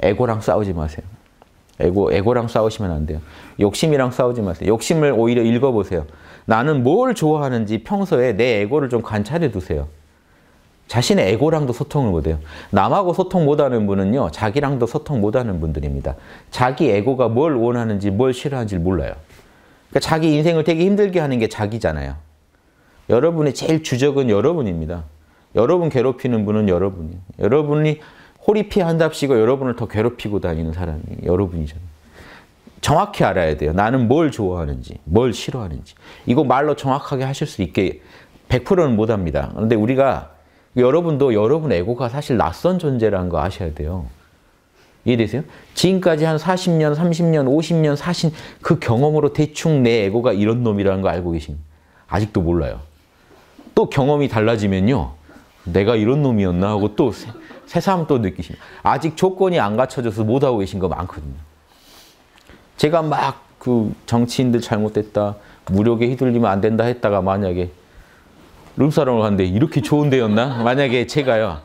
에고랑 싸우지 마세요. 에고, 에고랑 싸우시면 안 돼요. 욕심이랑 싸우지 마세요. 욕심을 오히려 읽어보세요. 나는 뭘 좋아하는지 평소에 내 에고를 좀 관찰해 두세요. 자신의 에고랑도 소통을 못해요. 남하고 소통 못하는 분은요. 자기랑도 소통 못하는 분들입니다. 자기 에고가 뭘 원하는지 뭘 싫어하는지 몰라요. 그러니까 자기 인생을 되게 힘들게 하는 게 자기잖아요. 여러분의 제일 주적은 여러분입니다. 여러분 괴롭히는 분은 여러분이에요. 여러분이 호리피한답시고 여러분을 더 괴롭히고 다니는 사람이 여러분이잖아요. 정확히 알아야 돼요. 나는 뭘 좋아하는지, 뭘 싫어하는지. 이거 말로 정확하게 하실 수 있게 100%는 못합니다. 그런데 우리가 여러분도 여러분 에고가 사실 낯선 존재라는 거 아셔야 돼요. 이해되세요? 지금까지 한 40년, 30년, 50년 사신 그 경험으로 대충 내 에고가 이런 놈이라는 거 알고 계신 아직도 몰라요. 또 경험이 달라지면요. 내가 이런 놈이었나 하고 또 새삼 또 느끼십니다. 아직 조건이 안 갖춰져서 못하고 계신 거 많거든요. 제가 막 그 정치인들 잘못됐다, 무력에 휘둘리면 안 된다 했다가 만약에 룸사롱을 갔는데 이렇게 좋은 데였나? 만약에 제가요,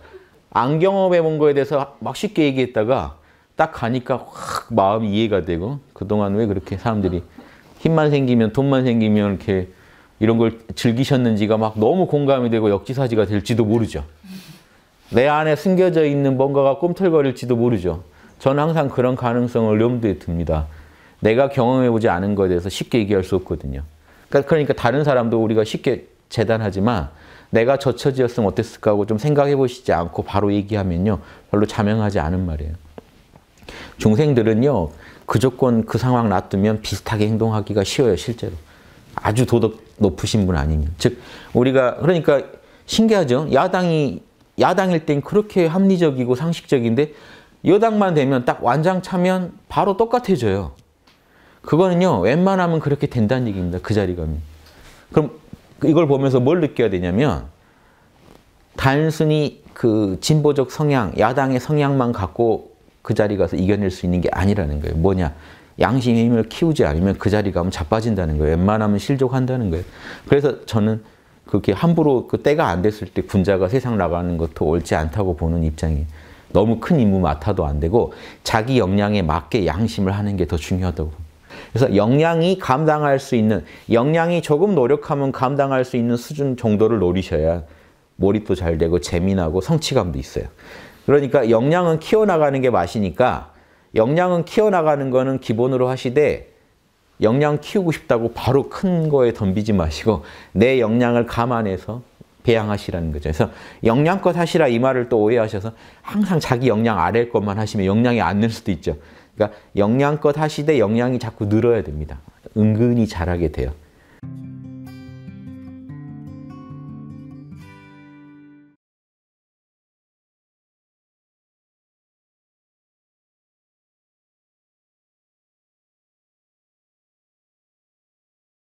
안 경험해 본 거에 대해서 막 쉽게 얘기했다가 딱 가니까 확 마음이 이해가 되고 그동안 왜 그렇게 사람들이 힘만 생기면 돈만 생기면 이렇게 이런 걸 즐기셨는지가 막 너무 공감이 되고 역지사지가 될지도 모르죠. 내 안에 숨겨져 있는 뭔가가 꿈틀거릴지도 모르죠. 저는 항상 그런 가능성을 염두에 둡니다. 내가 경험해보지 않은 것에 대해서 쉽게 얘기할 수 없거든요. 그러니까, 그러니까 다른 사람도 우리가 쉽게 재단하지만 내가 저 처지였으면 어땠을까 하고 좀 생각해 보시지 않고 바로 얘기하면요. 별로 자명하지 않은 말이에요. 중생들은요. 그 조건, 그 상황 놔두면 비슷하게 행동하기가 쉬워요, 실제로. 아주 도덕 높으신 분 아니면. 즉, 우리가, 그러니까 신기하죠? 야당이, 야당일 땐 그렇게 합리적이고 상식적인데 여당만 되면 딱 완장 차면 바로 똑같아져요. 그거는요, 웬만하면 그렇게 된다는 얘기입니다. 그자리감 그럼 이걸 보면서 뭘 느껴야 되냐면 단순히 그 진보적 성향, 야당의 성향만 갖고 그 자리 가서 이겨낼 수 있는 게 아니라는 거예요. 뭐냐? 양심의 힘을 키우지 않으면 그 자리 가면 자빠진다는 거예요. 웬만하면 실족한다는 거예요. 그래서 저는 그게 함부로 그 때가 안 됐을 때 군자가 세상 나가는 것도 옳지 않다고 보는 입장이 너무 큰 임무 맡아도 안 되고 자기 역량에 맞게 양심을 하는 게 더 중요하다고 그래서 역량이 감당할 수 있는 역량이 조금 노력하면 감당할 수 있는 수준 정도를 노리셔야 몰입도 잘 되고 재미나고 성취감도 있어요. 그러니까 역량은 키워나가는 게 맛이니까 역량은 키워나가는 거는 기본으로 하시되 역량 키우고 싶다고 바로 큰 거에 덤비지 마시고 내 역량을 감안해서 배양하시라는 거죠. 그래서 역량껏 하시라 이 말을 또 오해하셔서 항상 자기 역량 아래 것만 하시면 역량이 안 늘 수도 있죠. 그러니까 역량껏 하시되 역량이 자꾸 늘어야 됩니다. 은근히 잘하게 돼요.